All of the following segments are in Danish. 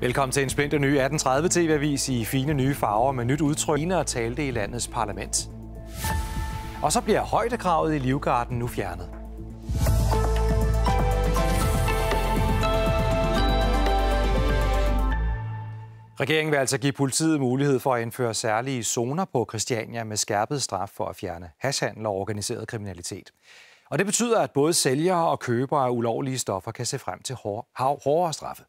Velkommen til en spændt ny 1830 TV-avis i fine nye farver med nyt udtryk og talte i landets parlament. Og så bliver højdekravet i Livgarden nu fjernet. Regeringen vil altså give politiet mulighed for at indføre særlige zoner på Christiania med skærpet straf for at fjerne hashhandel og organiseret kriminalitet. Og det betyder, at både sælgere og købere af ulovlige stoffer kan se frem til hårdere straffe.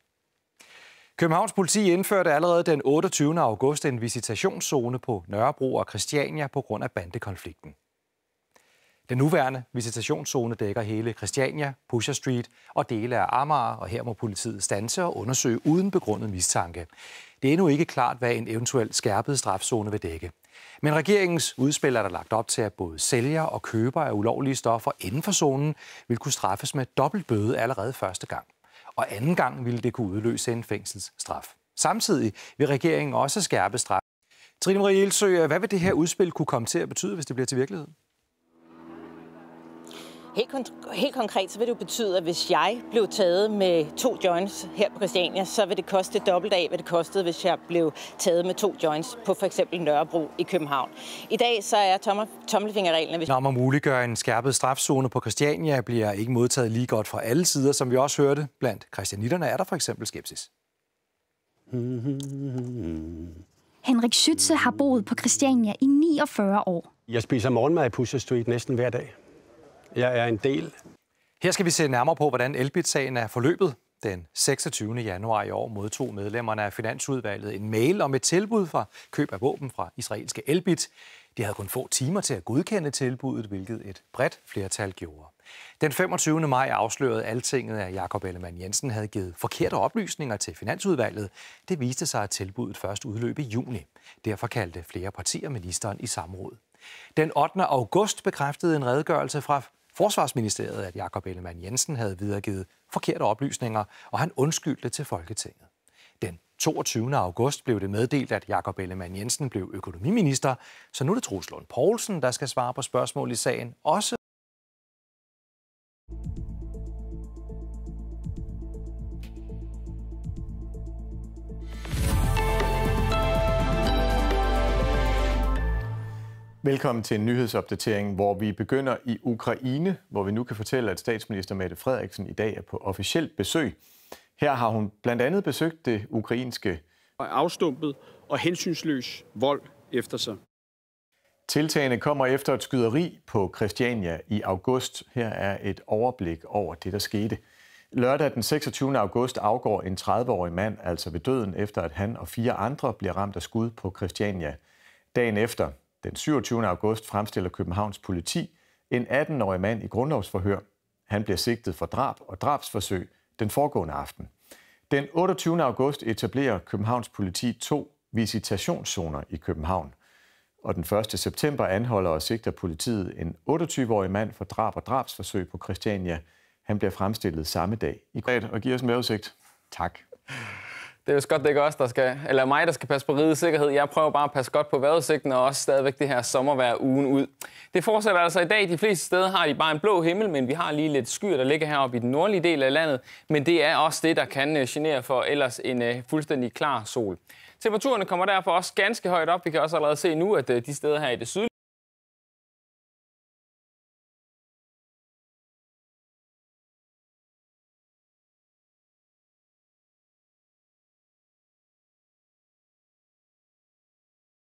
Københavns politi indførte allerede den 28. august en visitationszone på Nørrebro og Christiania på grund af bandekonflikten. Den nuværende visitationszone dækker hele Christiania, Pusher Street og dele af Amager, og her må politiet stanse og undersøge uden begrundet mistanke. Det er endnu ikke klart, hvad en eventuel skærpet strafzone vil dække. Men regeringens udspil er der lagt op til, at både sælger og køber af ulovlige stoffer inden for zonen vil kunne straffes med dobbelt bøde allerede første gang og anden gang ville det kunne udløse en fængselsstraf. Samtidig vil regeringen også skærpe straf. Trine Marie Elsø, hvad vil det her udspil kunne komme til at betyde, hvis det bliver til virkelighed? Helt, kon- helt konkret, så vil det jo betyde, at hvis jeg blev taget med to joints her på Christiania, så vil det koste dobbelt af, hvad det kostede, hvis jeg blev taget med to joints på for eksempel Nørrebro i København. I dag så er tommer, tommelfingerreglen... Hvis... Når man muliggør en skærpet strafzone på Christiania, bliver ikke modtaget lige godt fra alle sider, som vi også hørte. Blandt christianitterne er der for eksempel skepsis. Henrik Schütze har boet på Christiania i 49 år. Jeg spiser morgenmad i Pusher Street næsten hver dag jeg er en del. Her skal vi se nærmere på, hvordan Elbit-sagen er forløbet. Den 26. januar i år modtog medlemmerne af Finansudvalget en mail om et tilbud fra køb af våben fra israelske Elbit. De havde kun få timer til at godkende tilbuddet, hvilket et bredt flertal gjorde. Den 25. maj afslørede Altinget, at Jakob Ellemann Jensen havde givet forkerte oplysninger til Finansudvalget. Det viste sig, at tilbuddet først udløb i juni. Derfor kaldte flere partier ministeren i samråd. Den 8. august bekræftede en redegørelse fra Forsvarsministeriet, at Jakob Ellemann Jensen havde videregivet forkerte oplysninger, og han undskyldte til Folketinget. Den 22. august blev det meddelt, at Jakob Ellemann Jensen blev økonomiminister, så nu er det Truslund Poulsen, der skal svare på spørgsmål i sagen, også Velkommen til en nyhedsopdatering, hvor vi begynder i Ukraine, hvor vi nu kan fortælle, at statsminister Mette Frederiksen i dag er på officielt besøg. Her har hun blandt andet besøgt det ukrainske og afstumpet og hensynsløs vold efter sig. Tiltagene kommer efter et skyderi på Christiania i august. Her er et overblik over det, der skete. Lørdag den 26. august afgår en 30-årig mand altså ved døden, efter at han og fire andre bliver ramt af skud på Christiania. Dagen efter, den 27. august fremstiller Københavns politi en 18-årig mand i grundlovsforhør. Han bliver sigtet for drab og drabsforsøg den foregående aften. Den 28. august etablerer Københavns politi to visitationszoner i København. Og den 1. september anholder og sigter politiet en 28-årig mand for drab og drabsforsøg på Christiania. Han bliver fremstillet samme dag i går og giver os en Tak det er jo godt, det er ikke os, der skal, eller mig, der skal passe på ridets sikkerhed. Jeg prøver bare at passe godt på vejrudsigten og også stadigvæk det her sommervejr ugen ud. Det fortsætter altså i dag. De fleste steder har de bare en blå himmel, men vi har lige lidt skyer, der ligger heroppe i den nordlige del af landet. Men det er også det, der kan øh, genere for ellers en øh, fuldstændig klar sol. Temperaturen kommer derfor også ganske højt op. Vi kan også allerede se nu, at øh, de steder her i det sydlige